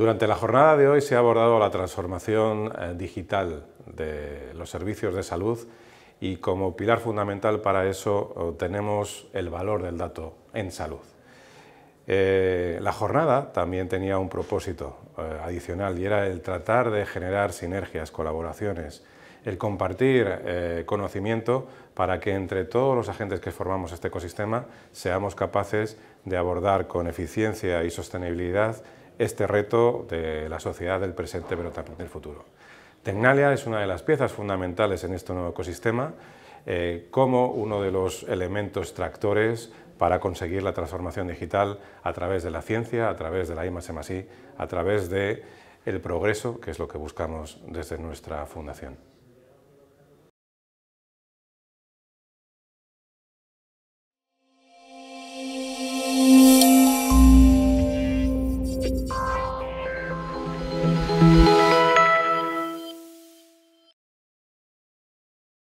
Durante la jornada de hoy se ha abordado la transformación eh, digital de los servicios de salud y como pilar fundamental para eso eh, tenemos el valor del dato en salud. Eh, la jornada también tenía un propósito adicional y era el tratar de generar sinergias, colaboraciones, el compartir conocimiento para que entre todos los agentes que formamos este ecosistema seamos capaces de abordar con eficiencia y sostenibilidad este reto de la sociedad del presente, pero también del futuro. Tecnalia es una de las piezas fundamentales en este nuevo ecosistema, eh, como uno de los elementos tractores para conseguir la transformación digital a través de la ciencia, a través de la I, e a través de el progreso, que es lo que buscamos desde nuestra fundación.